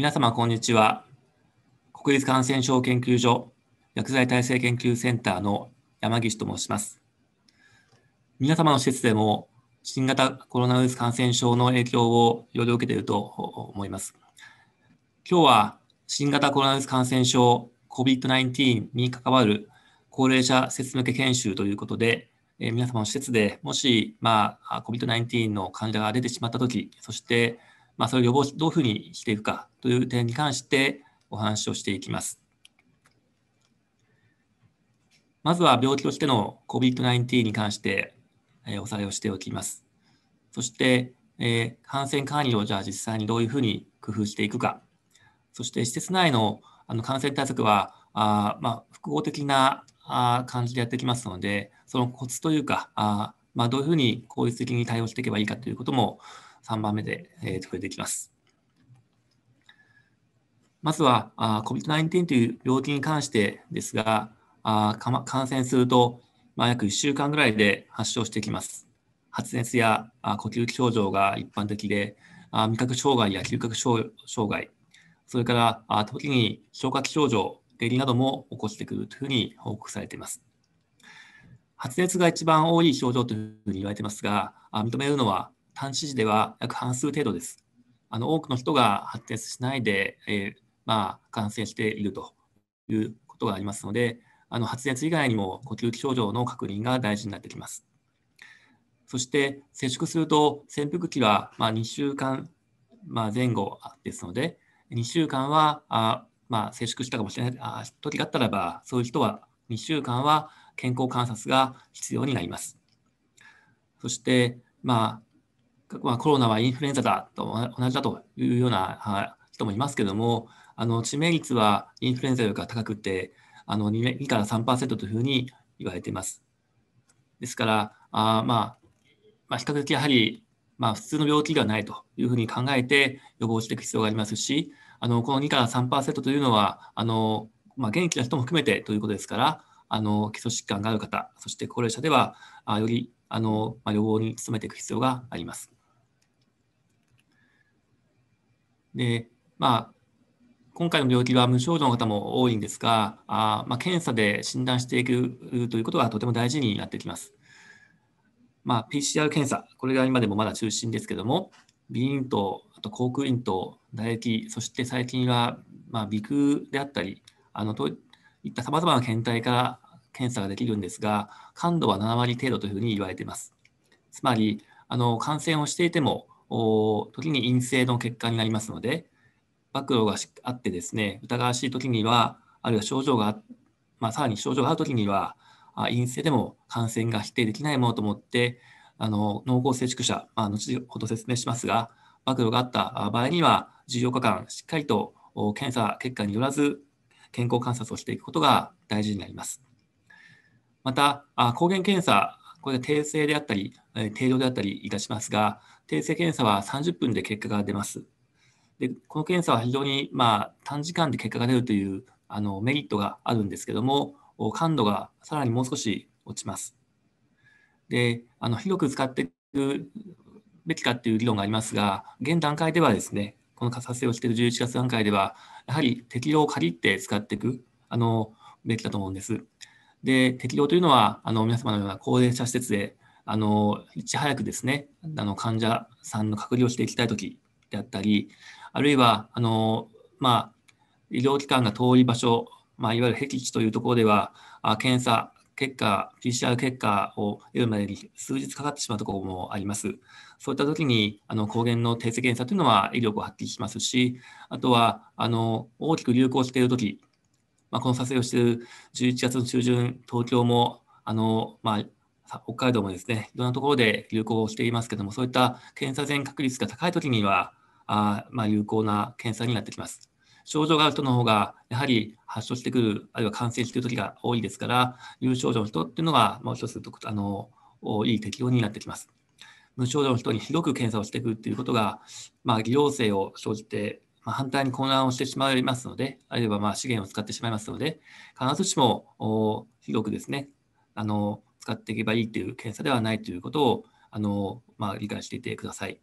皆様、こんにちは。国立感染症研究所薬剤耐性研究センターの山岸と申します。皆様の施設でも新型コロナウイルス感染症の影響をより受けていると思います。今日は新型コロナウイルス感染症 COVID-19 に関わる高齢者施設向け研修ということで、え皆様の施設でもし、まあ、COVID-19 の患者が出てしまったとき、そしてまあ、それを予防どういうふうにしていくかという点に関してお話をしていきます。まずは病気としての COVID-19 に関しておさらいをしておきます。そして、えー、感染管理をじゃあ実際にどういうふうに工夫していくか。そして施設内のあの感染対策はあ、まあ、複合的なあ感じでやってきますので、そのコツというか、あまあ、どういうふうに効率的に対応していけばいいかということも3番目で、えー、これできます。まずは COVID-19 という病気に関してですが、あ感染すると、まあ、約1週間ぐらいで発症してきます。発熱やあ呼吸器症状が一般的で、あ味覚障害や嗅覚障害、それからあ時に消化器症状、下痢なども起こしてくるというふうに報告されています。発熱が一番多い症状というふうに言われていますが、認めるのは単支持では約半数程度です。あの多くの人が発熱しないで、えー、まあ、感染しているということがありますので、あの発熱以外にも呼吸器症状の確認が大事になってきます。そして接触すると潜伏期はま2週間前後ですので、2週間はあ、まあ、接触したかもしれないあ時があったらば、そういう人は2週間は健康観察が必要になります。そして、まあ、まあ、コロナはインフルエンザだと同じだというような人もいますけども、あの致命率はインフルエンザよりか高くて、あの 2, 2から3%というふうに言われています。ですから、あまあ、まあ、比較的やはり、まあ、普通の病気ではないというふうに考えて予防していく必要がありますし、あのこの2から3%というのは、あのまあ、元気な人も含めてということですから、あの基礎疾患がある方、そして高齢者では、あよりあの、まあ、予防に努めていく必要があります。で、まあ、今回の病気は無症状の方も多いんですが、あまあ、検査で診断していくということがとても大事になってきます。まあ、PCR 検査、これが今でもまだ中心ですけども、鼻咽頭、あと口腔咽頭、唾液、そして最近は、まあ、鼻腔であったり、あのといったさまざまな検体から検査ができるんですが、感度は7割程度というふうに言われています。つまり、あの感染をしていても、時に陰性の結果になりますので、暴露があってですね、疑わしい時には、あるいは症状が、まあ、さらに症状がある時には、陰性でも感染が否定できないものと思って、あの濃厚接触者、まあ、後ほど説明しますが、暴露があった場合には、14日間しっかりと検査結果によらず、健康観察をしていくことが大事になります。また、抗原検査これで訂正であったり、定量であったりいたしますが、訂正検査は30分で結果が出ます。でこの検査は非常に、まあ、短時間で結果が出るというあのメリットがあるんですけども、感度がさらにもう少し落ちます。であの広く使っていくべきかっていう議論がありますが、現段階ではですね、この査定をしている11月段階では、やはり適量を限って使っていくあのべきだと思うんです。で、適用というのは、あの、皆様のような高齢者施設で、あの、いち早くですね、あの、患者さんの隔離をしていきたいときであったり、あるいは、あの、まあ、医療機関が遠い場所、まあ、いわゆる僻地というところでは、あ検査結果、PCR 結果を得るまでに数日かかってしまうところもあります。そういったときに、あの抗原の定性検査というのは威力を発揮しますし、あとはあの大きく流行しているとき、まあ、この撮影をしている11月の中旬、東京も、あの、まあ、北海道もですね、いろんなところで流行していますけども、そういった検査前確率が高いときには、あまあ、有効な検査になってきます。症状がある人の方が、やはり発症してくる、あるいは感染している時が多いですから、有症状の人っていうのが、もう一つあのいい適用になってきます。無症状の人に広く検査をしていくっいうことが、まあ、行性を生じてまあ、反対に混乱をしてしまいますので、あるいはま資源を使ってしまいますので、必ずしも広くですね、あの使っていけばいいという検査ではないということをあの、まあ、理解していてください。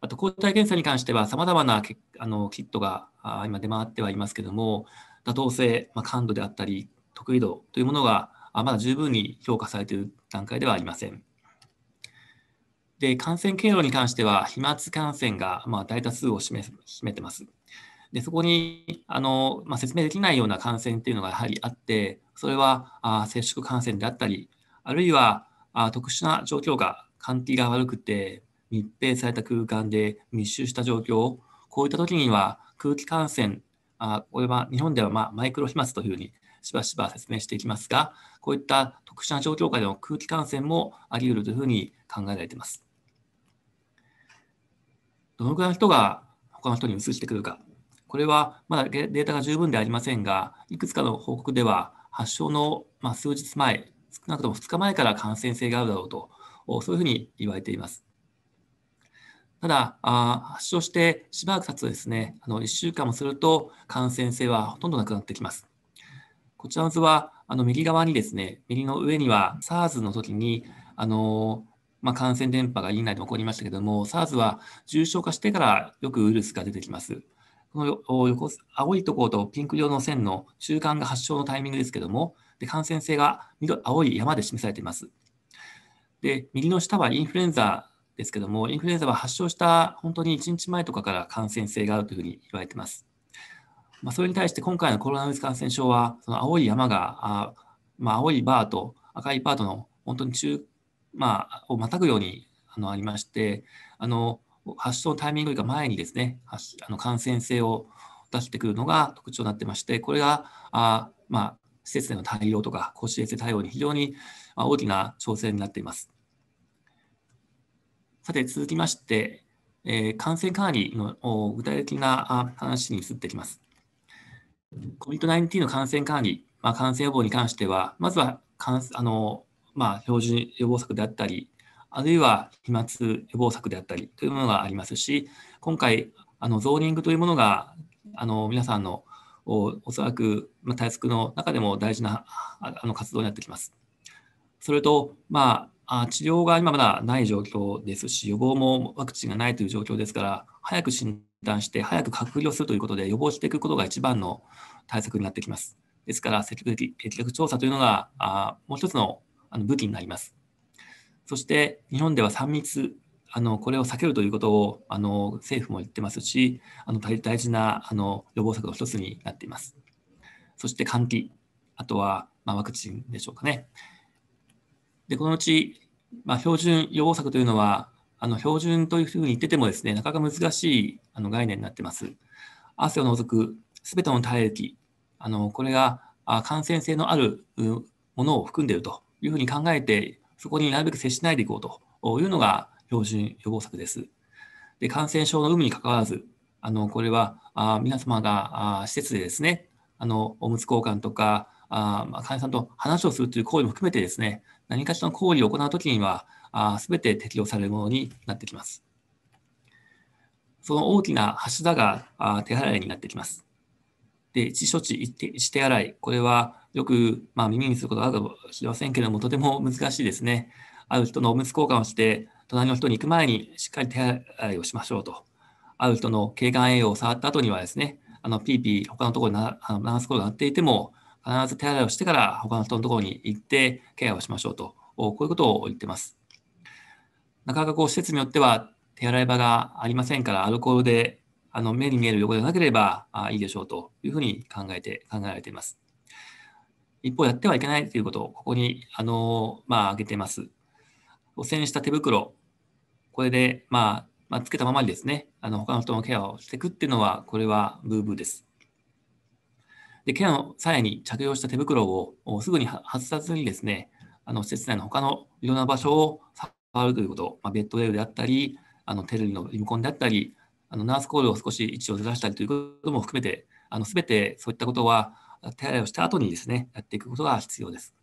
あと抗体検査に関しては、さまざまなあのキットが今出回ってはいますけれども、妥当性、まあ、感度であったり、得意度というものがまだ十分に評価されている段階ではありません。で、感染経路に関しては、飛沫感染がまあ大多数を占めてます。でそこにあの、まあ、説明できないような感染というのがやはりあって、それはあ接触感染であったり、あるいはあ特殊な状況が、換気が悪くて密閉された空間で密集した状況、こういった時には空気感染、あこれは日本では、まあ、マイクロ飛沫というふうにしばしば説明していきますが、こういった特殊な状況下での空気感染もあり得るというふうに考えられています。どのくらいの人が他の人に移してくるか。これはまだデータが十分でありませんが、いくつかの報告では、発症の数日前、少なくとも2日前から感染性があるだろうと、そういうふうに言われています。ただ、あ発症してしばらく経つとですね、あの1週間もすると感染性はほとんどなくなってきます。こちらの図は、あの右側にですね、右の上には SARS の時に、あのまあ、感染伝播が院内で起こりましたけども、SARS は重症化してからよくウイルスが出てきます。この横青いところとピンク色の線の中間が発症のタイミングですけども、で感染性が緑青い山で示されています。で右の下はインフルエンザですけども、インフルエンザは発症した本当に1日前とかから感染性があるというふうに言われています。まあ、それに対して今回のコロナウイルス感染症は、その青い山が、あまあ、青いバーと赤いバーとの本当に中まあ、をまたぐようにあのありましてあの発症タイミングよりか前にですねあの感染性を出してくるのが特徴になってましてこれがあ、まあ、施設での対応とか公衆衛生対応に非常に大きな調整になっています。さて続きまして、えー、感染管理の具体的な話に移ってきます。COVID-19 の感染管理、まあ、感染予防に関しては、まずはあのまあ、標準予防策であったり、あるいは飛沫予防策であったりというものがありますし、今回、あのゾーニングというものが、あの皆さんのおそらく、まあ、対策の中でも大事なあの活動になってきます。それと、まあ、治療が今まだない状況ですし、予防もワクチンがないという状況ですから、早く診断して、早く隔離をするということで、予防していくことが一番の対策になってきます。ですから、積極的適格調査というのが、あもう一つのあの武器になります。そして日本では3密あのこれを避けるということをあの政府も言ってますしあの大事なあの予防策の一つになっています。そして換気あとは、まあ、ワクチンでしょうかね。でこのうち、まあ、標準予防策というのはあの標準というふうに言っててもですねなかなか難しいあの概念になってます。汗を除くすべての体液あのこれが感染性のあるものを含んでいるというふうに考えて、そこになるべく接しないでいこうというのが標準予防策です。で感染症の有無にかかわらず、あのこれはあ皆様があ施設でですね、あのおむつ交換とか、あまあ、患者さんと話をするという行為も含めてですね、何かしらの行為を行うときには、すべて適用されるものになってきます。その大きな柱があ手洗いになってきます。で、一処置、一手洗い。これはよく、まあ、耳にすることがあるかもしれませんけれども、とても難しいですね。ある人のおむつ交換をして、隣の人に行く前にしっかり手洗いをしましょうと。ある人の頸がん栄養を触った後にはですね、あのピーピー他のところにあの流すことがあっていても、必ず手洗いをしてから他の人のところに行ってケアをしましょうと、こういうことを言ってます。なかなかこう施設によっては手洗い場がありませんから、アルコールであの目に見える汚れがなければあいいでしょうというふうに考えて考えられています。一方、やってはいけないということをここに、あのまあ、挙げています。汚染した手袋、これで、まあ、まあ、つけたままにですね、あの他の人のケアをしていくっていうのは、これはブーブーです。で、ケアの際に着用した手袋をすぐに外さずにですね、あの施設内の他のいろんな場所を触るということ、まあ、ベッドレールであったり、あのテレビのリモコンであったり、あのナースコールを少し位置をずらしたりということも含めて、あのてそういったことは手洗いをした後にですね、やっていくことが必要です。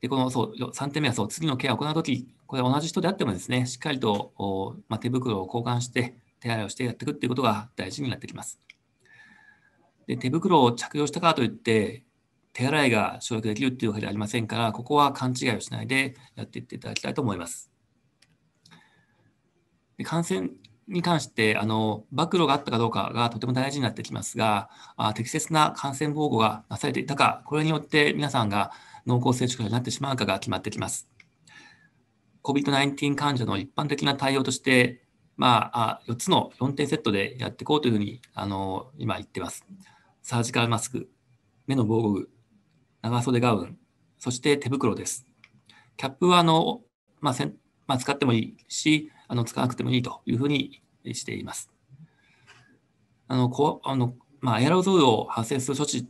で、このそう3点目はそう次のケアを行うとき、これは同じ人であってもですね、しっかりと、まあ、手袋を交換して手洗いをしてやっていくということが大事になってきます。で手袋を着用したからといって手洗いが省略できるというわけではありませんからここは勘違いをしないでやっていっていただきたいと思います。で感染に関して、あの、暴露があったかどうかがとても大事になってきますが、あ適切な感染防護がなされていたか、これによって皆さんが濃厚接触者になってしまうかが決まってきます。COVID-19 患者の一般的な対応として、まあ、4つの4点セットでやっていこうというふうに、あの、今言ってます。サージカルマスク、目の防護具、長袖ガウン、そして手袋です。キャップは、あの、まあ、まあ、使ってもいいし、あの使わなくてもいいというふうにしています。あのこあのまあ、エアロゾルを発生する処置っ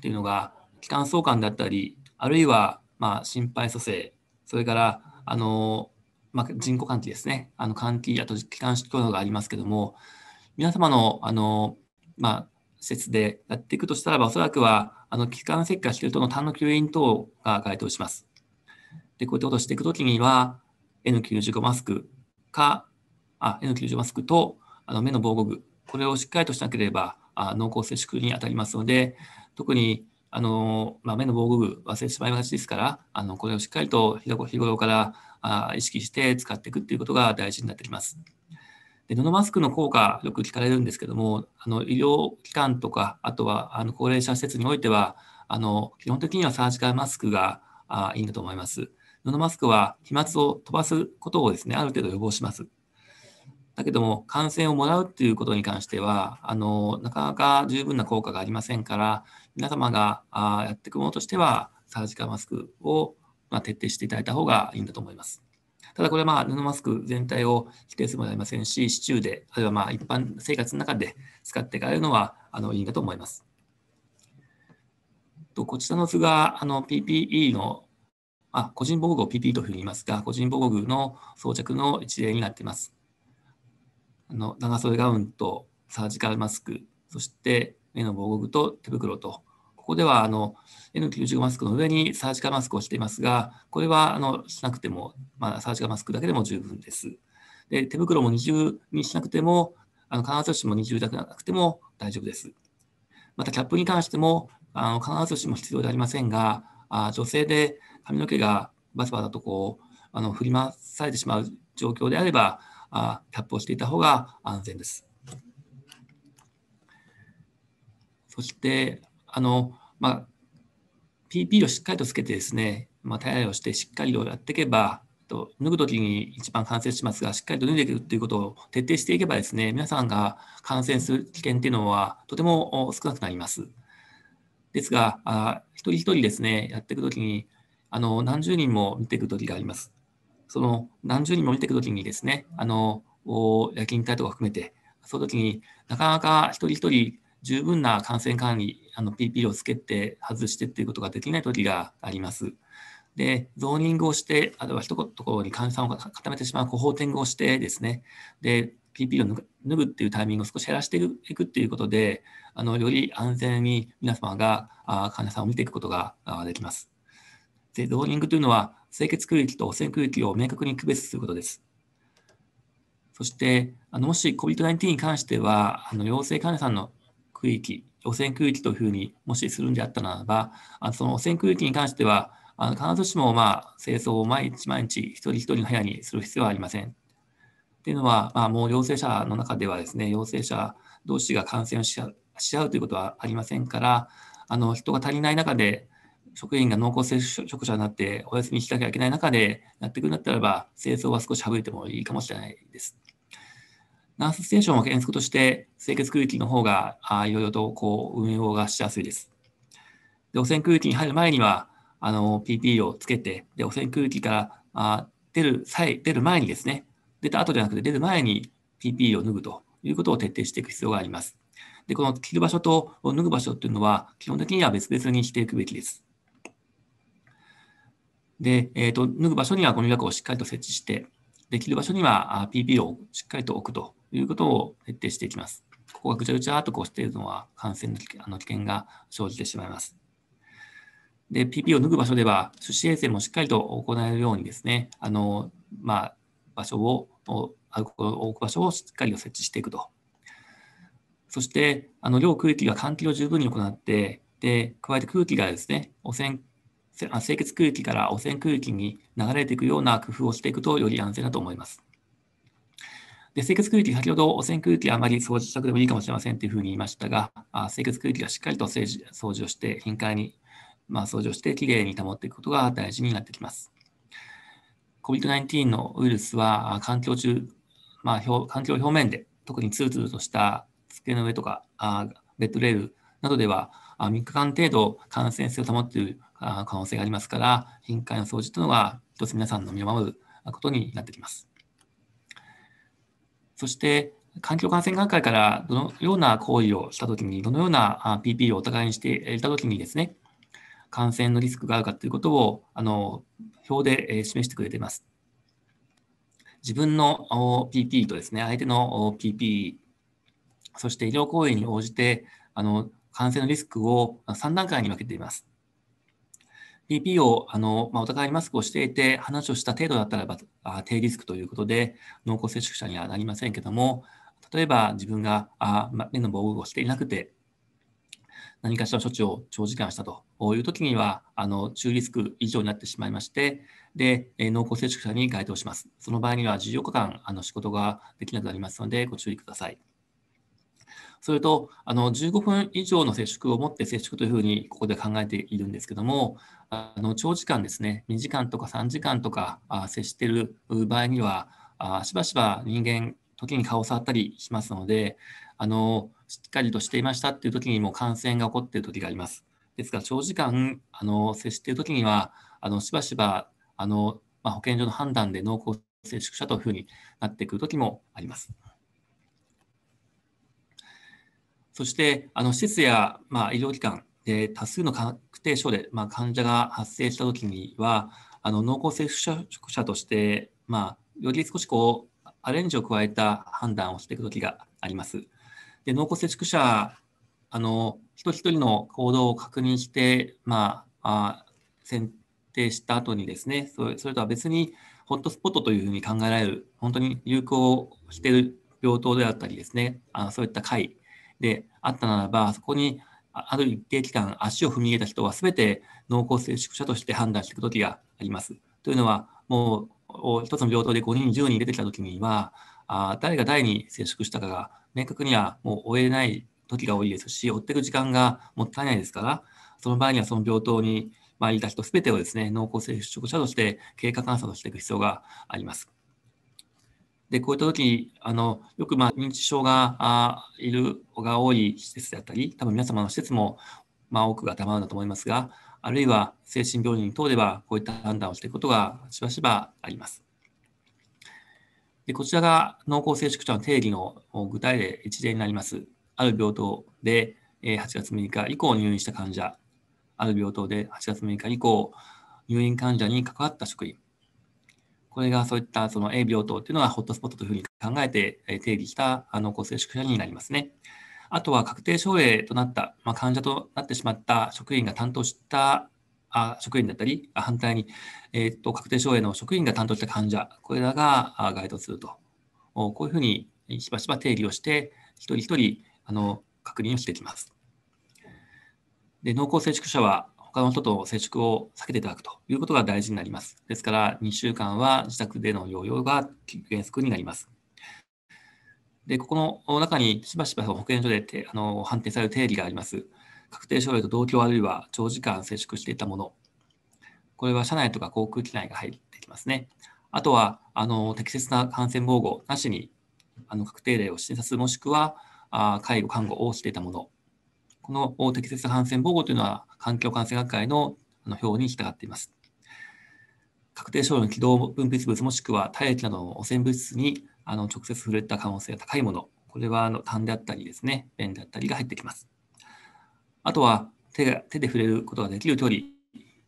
ていうのが、気管相関だったり、あるいは、まあ、心肺蘇生、それから、あのまあ、人工換気ですね、あの換気、あと気管疾患がありますけども、皆様のあの、まあ、施設でやっていくとしたらば、おそらくはあの気管切開しているとの痰の吸引等が該当します。でこういったことをしていくときには、N95 マスクか、あ、N95 マスクとあの目の防護具、これをしっかりとしなければあ濃厚接触に当たりますので、特にあの、まあ、目の防護具忘れてしまいがちですから、あのこれをしっかりと日頃からあ意識して使っていくということが大事になってきます。で布マスクの効果、よく聞かれるんですけども、あの医療機関とか、あとはあの高齢者施設においては、あの基本的にはサージカルマスクがあいいんだと思います。布マスクは飛沫を飛ばすことをですね、ある程度予防します。だけども、感染をもらうっていうことに関しては、あの、なかなか十分な効果がありませんから、皆様があやっていくものとしては、サージカマスクを、まあ、徹底していただいた方がいいんだと思います。ただこれはまあ布マスク全体を否定するものでありませんし、市中で、あるいはまあ一般生活の中で使っていかれるのはあのいいんだと思います。とこちらの図があの PPE のまあ、個人防護具を PP と言いますが、個人防護具の装着の一例になっています。あの長袖ガウンとサージカルマスク、そして目の防護具と手袋と、ここではあの N95 マスクの上にサージカルマスクをしていますが、これはあのしなくても、まあ、サージカルマスクだけでも十分です。で手袋も二重にしなくても、あの必ずしも二重じゃなくても大丈夫です。またキャップに関しても、あの必ずしも必要ではありませんが、あ女性で髪の毛がバサバサとこうあの振り回されてしまう状況であればあキャップをしていた方が安全です。そしてあの、まあ、PP をしっかりとつけてですね、まあ、手洗いをしてしっかりとやっていけばと脱ぐ時に一番感染しますがしっかりと脱いでいくということを徹底していけばですね皆さんが感染する危険っていうのはとても少なくなります。ですが、あ一人一人ですね、やっていくときに、あの何十人も見ていく時があります。その何十人も見ていく時にですね、あの夜勤帯とか含めて、その時になかなか一人一人十分な感染管理、あの PP をつけて外してっていうことができない時があります。で、ゾーニングをして、あとは一ところに患者さんを固めてしまう、方ホーをしてですね、で、PP を脱ぐっていうタイミングを少し減らしていくっていうことで、あのより安全に皆様が患者さんを見ていくことができます。で、ゾーニングというのは、清潔区域と汚染区域を明確に区別することです。そして、あのもし COVID-19 に関しては、あの陽性患者さんの区域、汚染区域というふうにもしするんであったならば、あのその汚染区域に関しては、あの必ずしも、まあ、清掃を毎日毎日一人一人の部屋にする必要はありません。というのは、まあ、もう陽性者の中ではですね、陽性者同士が感染をし合うということはありませんから、あの人が足りない中で、職員が濃厚接触者になってお休みしなきゃいけない中でなってくるんだったらば、清掃は少し省いてもいいかもしれないです。ナースステーションは原則として清潔空域の方がいろいろとこう運用がしやすいです。で汚染空域に入る前にはあの PP をつけてで汚染空域からあ出る際出る前にですね出た後じゃなくて出る前に PP を脱ぐということを徹底していく必要があります。でこの着る場所と脱ぐ場所っていうのは基本的には別々にしていくべきです。で、えっ、ー、と、脱ぐ場所にはゴミ箱をしっかりと設置して、できる場所には PP をしっかりと置くということを徹底していきます。ここがぐちゃぐちゃっとこうしているのは感染の危険が生じてしまいます。で、PP を脱ぐ場所では、手指衛生もしっかりと行えるようにですね、あの、まあ、場所を、置く場所をしっかりと設置していくと。そして、あの、量空気が換気を十分に行って、で、加えて空気がですね、汚染清潔空気から汚染空気に流れていくような工夫をしていくとより安全だと思います。で清潔空気、先ほど汚染空気はあまり掃除したくてもいいかもしれませんというふうに言いましたが、あ清潔空気がしっかりと掃除をして、頻回に、まあ、掃除をしてきれいに保っていくことが大事になってきます。COVID-19 のウイルスは環境中、まあ表、環境表面で、特にツルツルとした机の上とかあベッドレールなどでは3日間程度感染性を保っている可能性がありますから、頻回の掃除というのは、一つ皆さんの身を守ることになってきます。そして、環境感染学会からどのような行為をしたときに、どのような PP をお互いにしていたときにですね、感染のリスクがあるかということをあの表で示してくれています。自分の PP とですね、相手の PP、そして医療行為に応じて、あの感染のリスクを3段階に分けています。PP をあの、まあ、お互いマスクをしていて話をした程度だったらばあ低リスクということで濃厚接触者にはなりませんけども例えば自分があ目の防具をしていなくて何かしら処置を長時間したという時にはあの中リスク以上になってしまいましてで濃厚接触者に該当しますその場合には14日間あの仕事ができなくなりますのでご注意ください。それと、あの、15分以上の接触をもって接触というふうに、ここで考えているんですけども、あの、長時間ですね、2時間とか3時間とか接している場合には、あしばしば人間、時に顔を触ったりしますので、あの、しっかりとしていましたっていう時にも感染が起こっている時があります。ですから、長時間、あの、接している時には、あの、しばしば、あの、まあ、保健所の判断で濃厚接触者というふうになってくる時もあります。そして、あの施設や、まあ、医療機関で多数の確定症で、まあ、患者が発生したときには、あの濃厚接触者として、まあ、より少しこうアレンジを加えた判断をしていくときがあります。で濃厚接触者あの一人一人の行動を確認して、まあ、あ選定した後にですねそれ、それとは別にホットスポットというふうに考えられる、本当に流行している病棟であったりですね、あそういった会であったならば、そこにある一定期間足を踏み入れた人は全て濃厚接触者として判断していく時があります。というのは、もう一つの病棟で5人、10人出てきた時には、あ誰が誰に接触したかが明確にはもう追えない時が多いですし、追っていく時間がもったいないですから、その場合にはその病棟にまあ、いた人すべてをですね、濃厚接触者として経過観察をしていく必要があります。で、こういった時に、あの、よく、まあ、認知症が、あいる、が多い施設であったり、多分皆様の施設も、まあ、多くがたまるんだと思いますが、あるいは精神病院等では、こういった判断をしていくことがしばしばあります。でこちらが濃厚接触者の定義の具体例一例になります。ある病棟で8月6日以降入院した患者、ある病棟で8月6日以降入院患者に関わった職員、これがそういったその A 病棟っていうのがホットスポットというふうに考えて定義した濃厚接触者になりますね。あとは確定症例となった、まあ、患者となってしまった職員が担当したあ職員だったり、反対に、えー、と確定症例の職員が担当した患者、これらが該当すると、こういうふうにしばしば定義をして、一人一人あの確認をしていきます。で濃厚接触者は他の人と接触を避けていただくということが大事になります。ですから、2週間は自宅での療養が原則になります。で、ここの中にしばしば保健所であの判定される定義があります。確定症例と同居あるいは長時間接触していたもの。これは車内とか航空機内が入ってきますね。あとは、あの適切な感染防護なしにあの確定例を診察もしくはあ介護、看護をしていたもの。この適切な感染防護というのは環境感染学会の表に従っています。確定症状の気道分泌物もしくは体液などの汚染物質にあの直接触れた可能性が高いもの、これはあの痰であったりですね、便であったりが入ってきます。あとは手が手で触れることができる距離、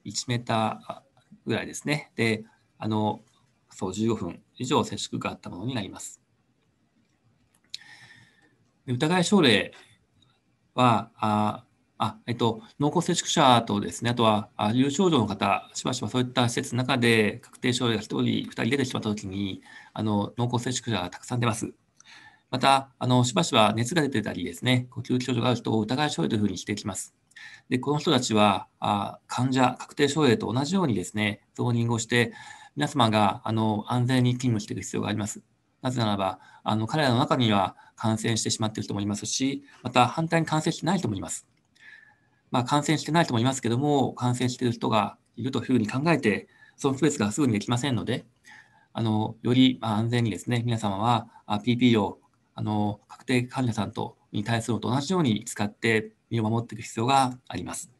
1メーターぐらいですね、で、あのそう15分以上接触があったものになります。疑い症例は、ああえっと、濃厚接触者とですね、あとは有症状の方、しばしばそういった施設の中で確定症例が1人、2人出てしまったときにあの、濃厚接触者がたくさん出ます。また、あのしばしば熱が出てたりですね、呼吸器症状がある人を疑い症例というふうにしていきます。で、この人たちはあ患者、確定症例と同じようにですね、ゾーニングをして、皆様があの安全に勤務していく必要があります。なぜならば、あの彼らの中には感染してしまっていると思いますし、また反対に感染してない人もいます。まあ、感染してない人もいますけども、感染している人がいるというふうに考えて、その区別がすぐにできませんので、あのより安全にですね、皆様は PP をあの確定患者さんとに対するのと同じように使って身を守っていく必要があります。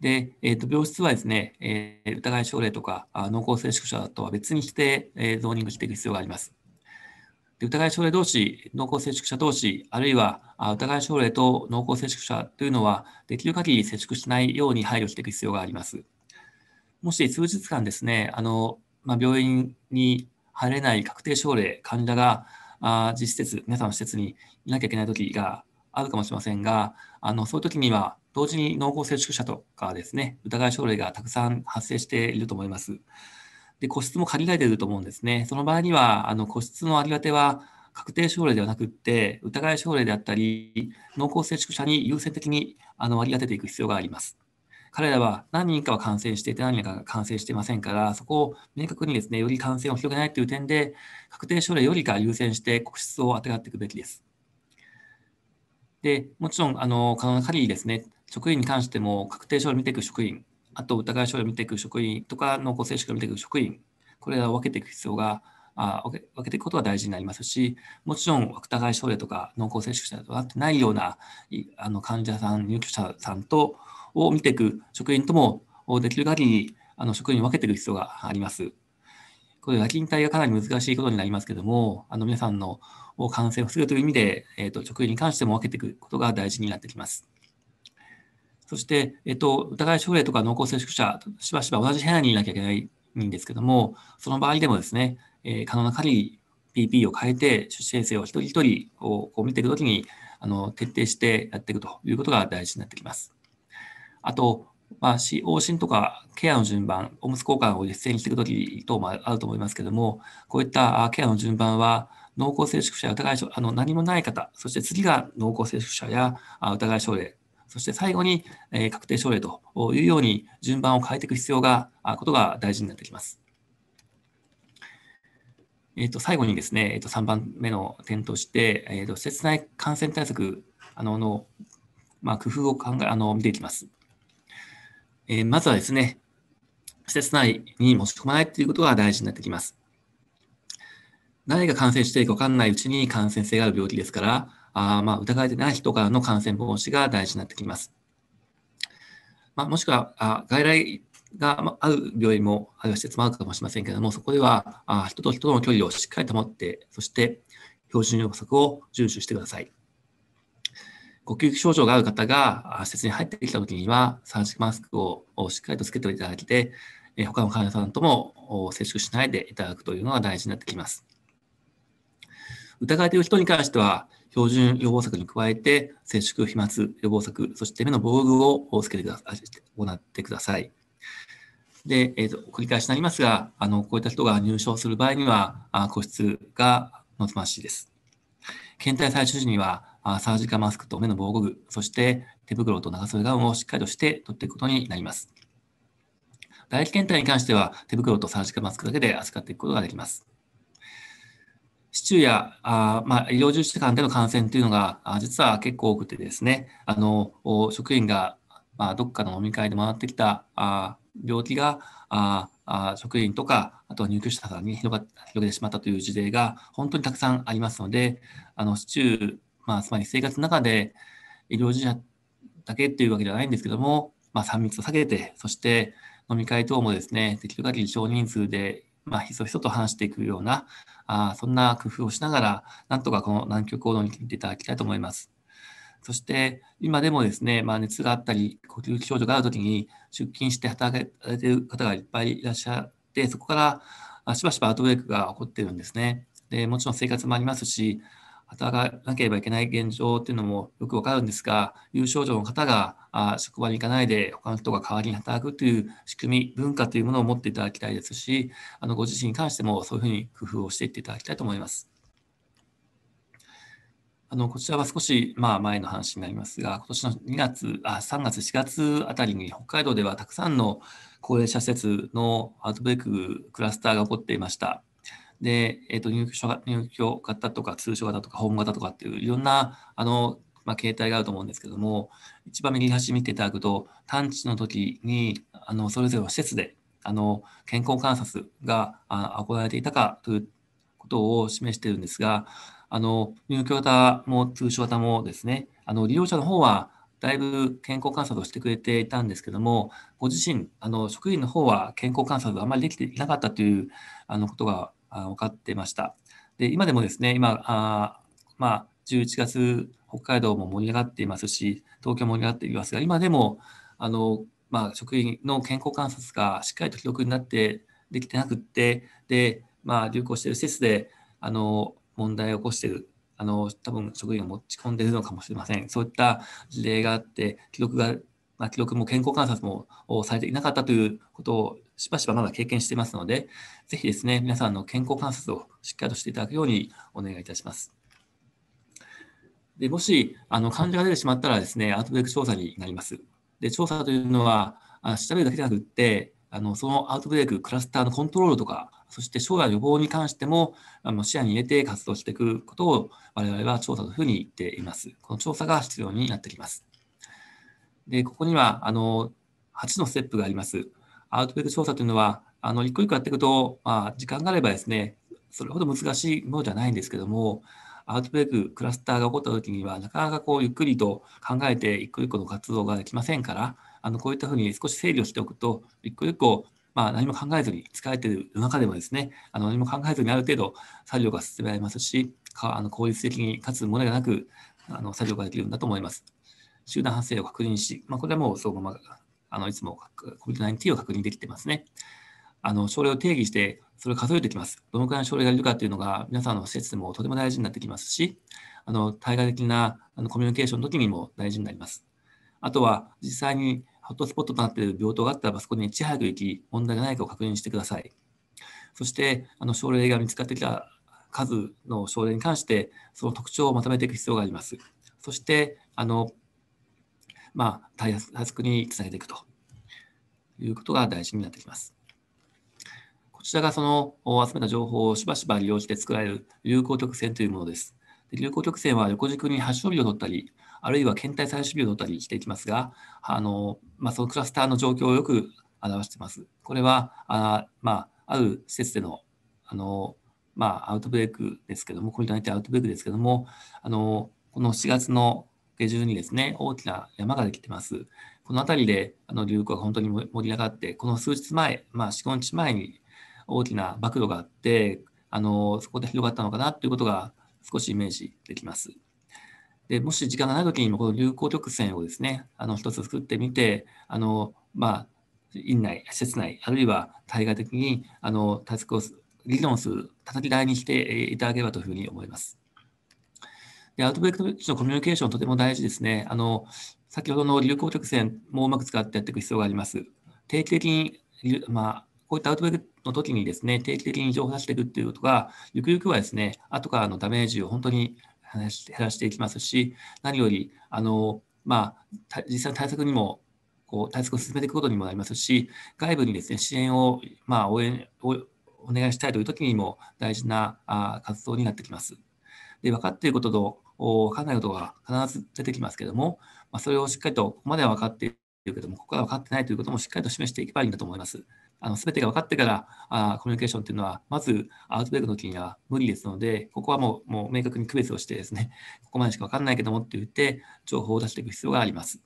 で、えー、と病室はですね、えー、疑い症例とか濃厚接触者とは別にして、えー、ゾーニングしていく必要があります。で疑い症例同士、濃厚接触者同士、あるいはあ疑い症例と濃厚接触者というのは、できる限り接触しないように配慮していく必要があります。もし数日間ですね、あのまあ、病院に入れない確定症例、患者があ実施施設、皆さんの施設にいなきゃいけない時があるかもしれませんが、あのそういう時には、同時に濃厚接触者とかですね、疑い症例がたくさん発生していると思います。で、個室も限られていると思うんですね。その場合には、あの個室のありがては確定症例ではなくって、疑い症例であったり、濃厚接触者に優先的にあの割り当てていく必要があります。彼らは何人かは感染していて何人かが感染していませんから、そこを明確にですね、より感染を広げないという点で、確定症例よりか優先して個室をあてがっていくべきです。で、もちろん、あの、能なりですね、職員に関しても確定症例を見ていく職員、あと疑い症例を見ていく職員とか濃厚接触を見ていく職員、これらを分けていく必要があ分けていくことが大事になりますし、もちろん疑い症例とか濃厚接触者とってないようなあの患者さん、入居者さんとを見ていく職員ともできる限りあの職員に分けていく必要があります。これ、夜勤帯がかなり難しいことになりますけども、あの皆さんの感染を防ぐという意味で、えーと職員に関しても分けていくことが大事になってきます。そして、えっと、疑い症例とか濃厚接触者、しばしば同じ部屋にいなきゃいけないんですけども、その場合でもですね、え可能な限り PP を変えて、出生生を一人一人をこう見ていくときにあの、徹底してやっていくということが大事になってきます。あと、まあ、往診とかケアの順番、オムツ交換を実践していくとき等もあると思いますけども、こういったケアの順番は、濃厚接触者や疑い症、あの何もない方、そして次が濃厚接触者や疑い症例そして最後に、え確定症例というように順番を変えていく必要が、ことが大事になってきます。えっと、最後にですね、えっと、3番目の点として、えっと、施設内感染対策あのの、まあ、工夫を考えあの見ていきます。えー、まずはですね、施設内に持ち込まないということが大事になってきます。誰が感染していいか分かんないうちに感染性がある病気ですから、あまあ疑われてない人からの感染防止が大事になってきます。まあ、もしくはあ外来がある病院もある施設もあるかもしれませんけれども、そこではあ人と人との距離をしっかり保って、そして標準予測を遵守してください。呼吸器症状がある方が施設に入ってきたときには、サーマスクをしっかりとつけていただいて、他の患者さんとも接触しないでいただくというのが大事になってきます。疑われている人に関しては、標準予防策に加えて、接触、飛沫予防策、そして目の防具をつけてください、行ってください。で、えーと、と繰り返しになりますが、あのこういった人が入賞する場合には、あ個室が望ましいです。検体採取時には、あサージカマスクと目の防護具、そして手袋と長袖ガウンをしっかりとして取っていくことになります。唾液検体に関しては、手袋とサージカマスクだけで扱っていくことができます。市中やあ、まあ、医療従事者間での感染というのが、実は結構多くてですね、あの職員が、まあ、どっかの飲み会で回ってきたあ病気がああ職員とか、あとは入居者さんに広が広げてしまったという事例が本当にたくさんありますので、あの市中、まあ、つまり生活の中で医療従事者だけというわけではないんですけども、まあ、3密を避けて、そして飲み会等もですね、できる限り少人数でまあ、ひそひそと話していくような、あそんな工夫をしながら、なんとかこの南極行動に切っていただきたいと思います。そして、今でもですね、まあ、熱があったり、呼吸器症状があるときに、出勤して働かれている方がいっぱいいらっしゃって、そこからしばしばアウトブレイクが起こっているんですね。でもちろん生活もありますし、働かなければいけない現状っていうのもよくわかるんですが、有症状の方が職場に行かないで他の人が代わりに働くという仕組み、文化というものを持っていただきたいですし、あのご自身に関してもそういうふうに工夫をしていっていただきたいと思います。あのこちらは少し、まあ、前の話になりますが、今年の2月あ、3月、4月あたりに北海道ではたくさんの高齢者施設のアウトブレイククラスターが起こっていました。で、えー、と入居者入居型とか通所型とか訪問型とかっていういろんなあの、まあ、形態があると思うんですけども一番右端見ていただくと探知の時にあのそれぞれの施設であの健康観察があ行われていたかということを示しているんですがあの入居型も通所型もですねあの利用者の方はだいぶ健康観察をしてくれていたんですけども、ご自身、あの職員の方は健康観察があまりできていなかったというあのことがあ分かってました。で、今でもですね、今、あまあ、11月、北海道も盛り上がっていますし、東京も盛り上がっていますが、今でも、あの、まあ、職員の健康観察がしっかりと記録になってできてなくって、で、まあ、流行している施設で、あの、問題を起こしている、あの、多分職員が持ち込んでいるのかもしれません。そういった事例があって、記録が、まあ、記録も健康観察もされていなかったということをしばしばまだ経験していますので、ぜひですね、皆さんの健康観察をしっかりとしていただくようにお願いいたします。でもしあの患者が出てしまったらですね、アウトブレイク調査になります。で調査というのは、あ調べるだけじゃなくって、あのそのアウトブレイク、クラスターのコントロールとか、そして将来予防に関してもあの視野に入れて活動していくことを我々は調査というふうに言っています。この調査が必要になってきます。でここにはあの8のステップがあります。アウトプット調査というのは、あの、一個一個やっていくと、まあ、時間があればですね、それほど難しいものではないんですけども、アウトブレイク、クラスターが起こった時には、なかなかこう、ゆっくりと考えて、一個一個の活動ができませんから、あの、こういったふうに少し整理をしておくと、一個一個、まあ、何も考えずに、使えてる中でもですね、あの、何も考えずにある程度、作業が進められますし、かあの効率的に、かつ、もれがなく、あの、作業ができるんだと思います。集団発生を確認し、まあ、これはもう、そのままあのいつも COVID-19 を確認できてますね。あの症例を定義して、それを数えてきます。どのくらいの症例がいるかというのが、皆さんの施設でもとても大事になってきますし、あの対外的なあのコミュニケーションの時にも大事になります。あとは、実際にホットスポットとなっている病棟があったらば、そこにいち早く行き、問題がないかを確認してください。そして、あの症例が見つかってきた数の症例に関して、その特徴をまとめていく必要があります。そして、あのまあ、対策につなげていくと。いうことが大事になってきます。こちらがその集めた情報をしばしば利用して作られる流行曲線というものです。で流行曲線は横軸に発症日を取ったり、あるいは検体採取日を取ったりしていきますが、あのまあ、そのクラスターの状況をよく表しています。これはあ、まあ、ある施設でのあの、まあ、アウトブレイクですけども、これといしてアウトブレイクですけども、あのこの4月の下旬にですね、大きな山ができてます。この辺りであの流行が本当に盛り上がって、この数日前、まあ、4、5日前に大きな暴露があって、あのそこで広がったのかなということが少しイメージできます。でもし時間がない時にもこの流行曲線をですね、あの一つ作ってみて、あのまあ、院内、施設内、あるいは対外的にあの対策を議論する、叩き台にしていただければというふうに思います。でアウトブレイクのコミュニケーションとても大事ですね。あの先ほどの流行曲線もうまく使ってやっていく必要があります。定期的に、まあ、こういったアウトブレイクの時にですね、定期的に情報を出していくっていうことが、ゆくゆくはですね、後からのダメージを本当に減らしていきますし、何より、あの、まあ、実際の対策にも、こう、対策を進めていくことにもなりますし、外部にですね、支援を、まあ、応援をお願いしたいという時にも大事なあ活動になってきます。で、分かっていることと、分からないことが必ず出てきますけども、まあ、それをしっかりとここまでは分かっているけども、ここは分かってないということもしっかりと示していけばいいんだと思います。あの全てが分かってからあコミュニケーションというのは、まずアウトベーイクの時には無理ですので、ここはもうもう明確に区別をしてですね、ここまでしか分かんないけどもって言って、情報を出していく必要があります。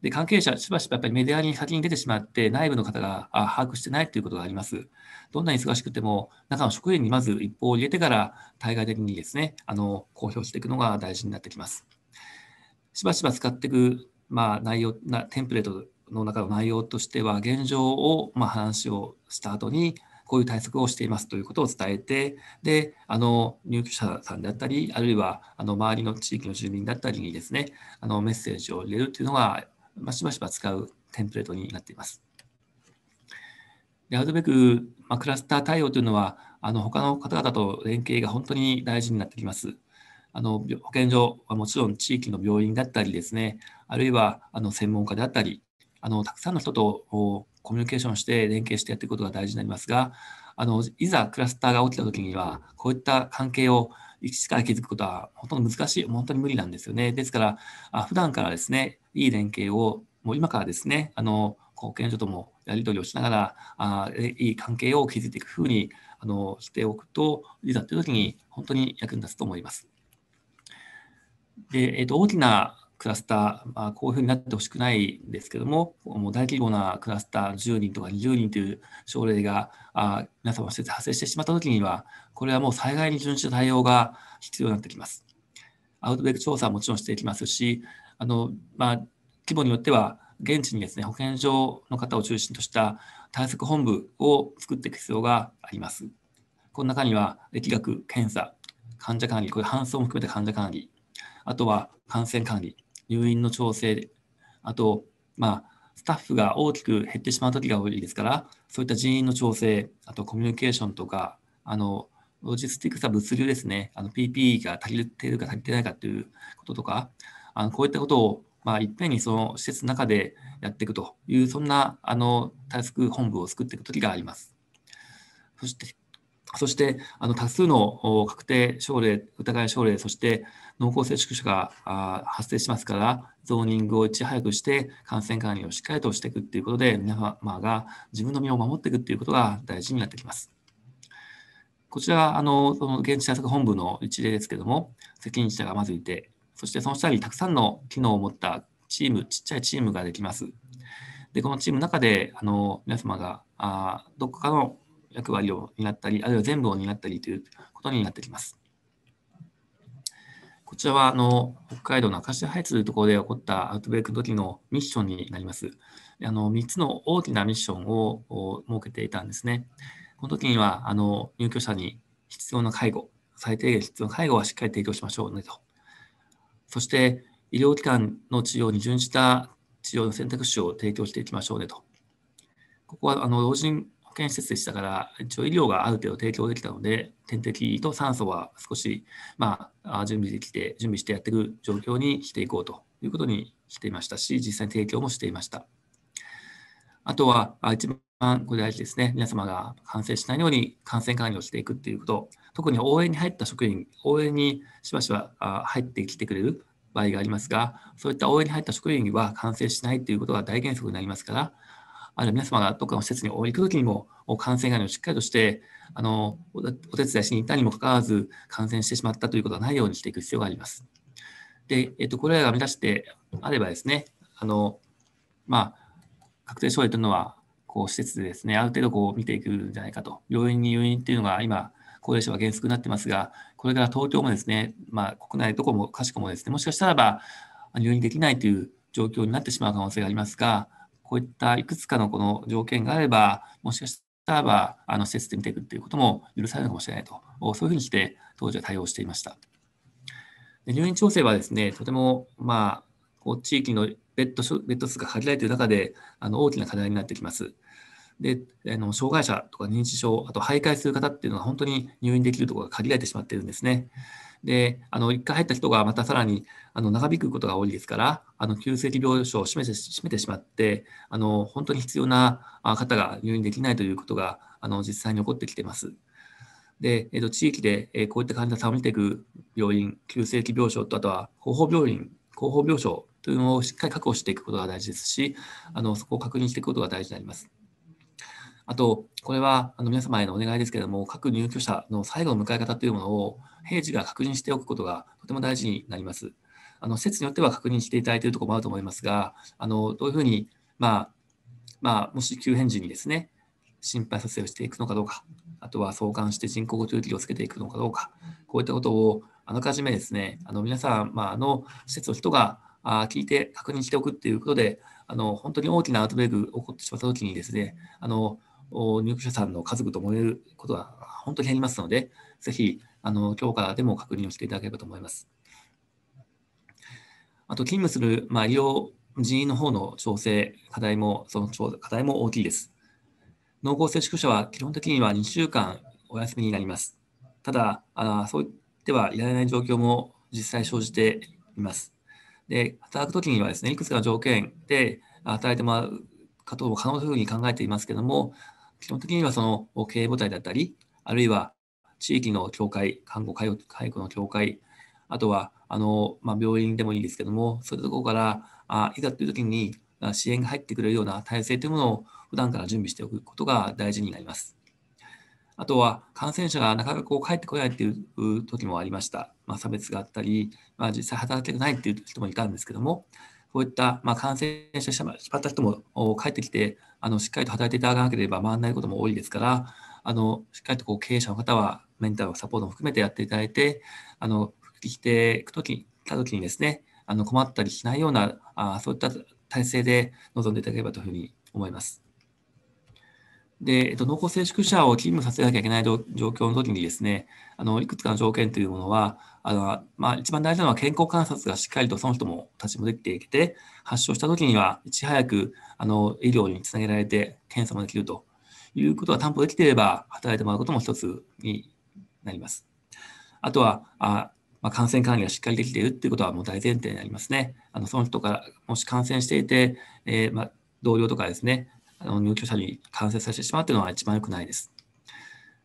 で、関係者、しばしばやっぱりメディアに先に出てしまって、内部の方が把握してないということがあります。どんなに忙しくても、中の職員にまず一報を入れてから、対外的にですね、あの公表していくのが大事になってきます。しばしば使っていく、まあ、内容なテンプレートの中の内容としては現状を、まあ、話をした後にこういう対策をしていますということを伝えてであの入居者さんであったりあるいはあの周りの地域の住民だったりにですねあのメッセージを入れるというのが、まあ、しばしば使うテンプレートになっています。でアるべく、ク、まあ、クラスター対応というのはあの他の方々と連携が本当に大事になってきます。あの保健所はもちろん地域の病院だったりですね、あるいはあの専門家であったり、あのたくさんの人とコミュニケーションして連携してやっていくことが大事になりますが、あのいざクラスターが起きた時には、こういった関係を一から築くことはほとんど難しい、本当に無理なんですよね。ですから、あ普段からですね、いい連携を、もう今からですね、あの保健所ともやり取りをしながら、あいい関係を築いていくふうにあのしておくと、いざという時に本当に役に立つと思います。で、えーと、大きなクラスター、まあ、こういうふうになってほしくないんですけども、もう大規模なクラスター10人とか20人という症例があ皆様施設発生してしまったときには、これはもう災害に準じた対応が必要になってきます。アウトブレイク調査ももちろんしていきますし、あのまあ、規模によっては、現地にですね保健所の方を中心とした対策本部を作っていく必要があります。この中には、疫学、検査、患者管理、これ搬送も含めた患者管理、あとは感染管理、入院の調整、あと、まあ、スタッフが大きく減ってしまう時が多いですから、そういった人員の調整、あとコミュニケーションとか、あのロジスティックスは物流ですね、PP が足りているか足りてないかということとか、あのこういったことを、まあ、いっぺんにその施設の中でやっていくという、そんなあのタスク本部を作っていくときがあります。そしてそして、あの多数の確定症例、疑い症例、そして濃厚接触者が発生しますから、ゾーニングをいち早くして、感染管理をしっかりとしていくということで、皆様が自分の身を守っていくということが大事になってきます。こちら、あのその現地対策本部の一例ですけども、責任者がまずいて、そしてその下にたくさんの機能を持ったチーム、ちっちゃいチームができます。で、このチームの中で、あの皆様があどこかの役割を担ったり、あるいは全部を担ったりということになってきます。こちらはあの北海道の明石ハイツというところで起こったアウトブレイクの時のミッションになります。あの3つの大きなミッションを設けていたんですね。この時にはあの入居者に必要な介護、最低限必要な介護はしっかり提供しましょうねと。そして医療機関の治療に準じた治療の選択肢を提供していきましょうねと。ここはあの老人険施設でしたから、一応医療がある程度提供できたので、点滴と酸素は少し、まあ、準備できて、準備してやっていく状況にしていこうということにしていましたし、実際に提供もしていました。あとは、一番これ大事ですね、皆様が感染しないように感染管理をしていくっていうこと、特に応援に入った職員、応援にしばしば入ってきてくれる場合がありますが、そういった応援に入った職員は感染しないということが大原則になりますから、あるいは皆様がどっかの施設に行くときにも、感染がをしっかりとして、あの、お手伝いしに行ったにもかかわらず、感染してしまったということがないようにしていく必要があります。で、えっと、これらが目指してあればですね、あの、まあ、確定症例というのは、こう、施設でですね、ある程度こう見ていくんじゃないかと。病院に入院っていうのが今、高齢者は原則になってますが、これから東京もですね、まあ、国内どこもかしこもですね、もしかしたらば入院できないという状況になってしまう可能性がありますが、こういったいくつかのこの条件があれば、もしかしたらあの施設で見ていくということも許されるかもしれないと、そういうふうにして当時は対応していました。で入院調整はですね、とても、まあ、こう地域のベッドベッド数が限られている中であの大きな課題になってきます。であの障害者とか認知症、あと徘徊する方っていうのは本当に入院できるところが限られてしまっているんですね。で、あの、1回入った人がまたさらに、あの、長引くことが多いですから、あの、急性期病床を占めて閉めてしまって、あの、本当に必要な方が入院できないということが、あの、実際に起こってきています。で、えっと、地域で、えこういった患者さんを見ていく病院、急性期病床と、あとは後方病院、後方病床というのをしっかり確保していくことが大事ですし、あの、そこを確認していくことが大事になります。あと、これはあの皆様へのお願いですけれども、各入居者の最後の迎え方というものを、平時が確認しておくことがとても大事になります。あの施設によっては確認していただいているところもあると思いますが、あのどういうふうに、まあまあ、もし急変時にですね、心肺させをしていくのかどうか、あとは相関して人工呼吸器をつけていくのかどうか、こういったことをあらかじめですね、あの皆さん、まあ、の施設の人が聞いて確認しておくっていうことで、あの本当に大きなアウトブレイク起こってしまったときにですね、あの入居者さんの家族と思えることは本当にありますので、ぜひ、あの今日からでも確認をしていただければと思います。あと、勤務する、まあ、医療人員の方の調整、課題も、その課題も大きいです。濃厚接触者は基本的には2週間お休みになります。ただ、あそう言ってはいられない状況も実際生じています。で、働くときにはですね、いくつかの条件で働いてもらうことも可能というふうに考えていますけれども、基本的にはその経営母体だったり、あるいは地域の協会、看護介護介護の協会、あとはあの、まあ、病院でもいいですけども、そういうところからあいざという時に支援が入ってくれるような体制というものを普段から準備しておくことが大事になります。あとは感染者がなかなかこう帰ってこないっていう時もありました。まあ、差別があったり、まあ、実際働けないっていう人もいたんですけども、こういったま感染してしまった人も帰ってきてあのしっかりと働いていただかなければ回らないことも多いですから、あのしっかりとこう経営者の方はメンタルサポートも含めてやっていただいて、あの復帰していくときたときにですね、あの困ったりしないようなあそういった体制で臨んでいただければというふうに思います。で、えっと、濃厚接触者を勤務させなきゃいけない状況の時にですね、あのいくつかの条件というものは、あの、まあ、一番大事なのは健康観察がしっかりとその人も立ちもできていて、発症したときには、いち早く、あの、医療につなげられて、検査もできるということが担保できていれば、働いてもらうことも一つになります。あとは、あまあ、感染管理がしっかりできているということはもう大前提になりますね。あのその人からもし感染していて、えー、まあ、同僚とかですね、あの入居者に感染させてしまうというのは一番良くないです。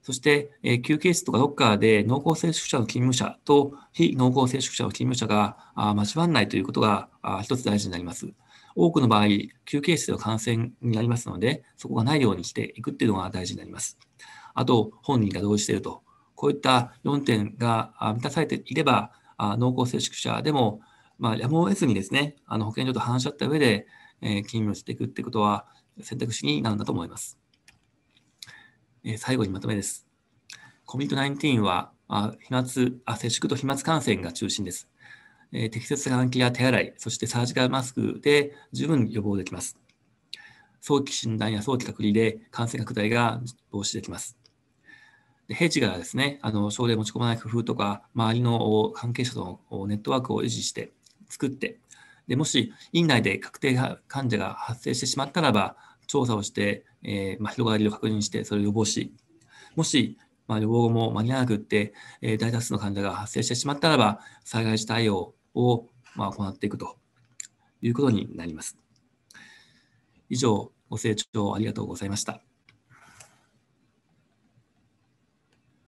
そして、え休憩室とかロッカーで濃厚接触者の勤務者と非濃厚接触者の勤務者があ交わらないということがあ一つ大事になります。多くの場合、休憩室での感染になりますので、そこがないようにしていくっていうのが大事になります。あと、本人が同意していると。こういった4点が満たされていれば、あ濃厚接触者でも、まあ、やむを得ずにですね、あの保健所と話し合った上で、え勤務をしていくっていうことは選択肢になるんだと思います。え最後にまとめです。COVID-19 はあ飛沫あ、接触と飛沫感染が中心です。え適切な換気や手洗い、そしてサージカルマスクで十分予防できます。早期診断や早期隔離で感染拡大が防止できます。で平地がですね、あの症例持ち込まない工夫とか、周りの関係者とのネットワークを維持して作って、でもし院内で確定患者が発生してしまったらば、調査をして、えまあ、広がりを確認して、それを予防し、もし、まあ、予防後も間に合わなくって、え大多数の患者が発生してしまったらば、災害時対応を、ま行っていくということになります。以上、ご清聴ありがとうございました。